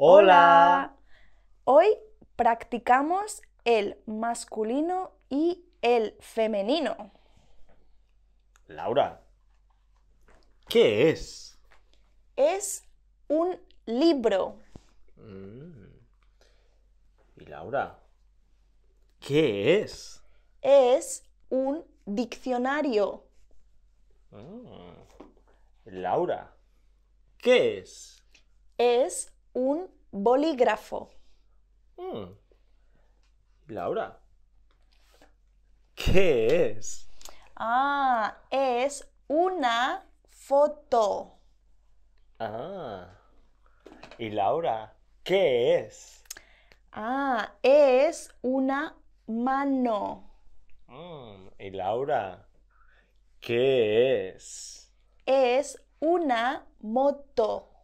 Hola. Hoy practicamos el masculino y el femenino. Laura, ¿qué es? Es un libro. Mm. Y Laura, ¿qué es? Es un diccionario. Mm. Laura, ¿qué es? Es un bolígrafo. Hmm. Laura, ¿qué es? Ah, es una foto. Ah. Y Laura, ¿qué es? Ah, es una mano. Hmm. Y Laura, ¿qué es? Es una moto.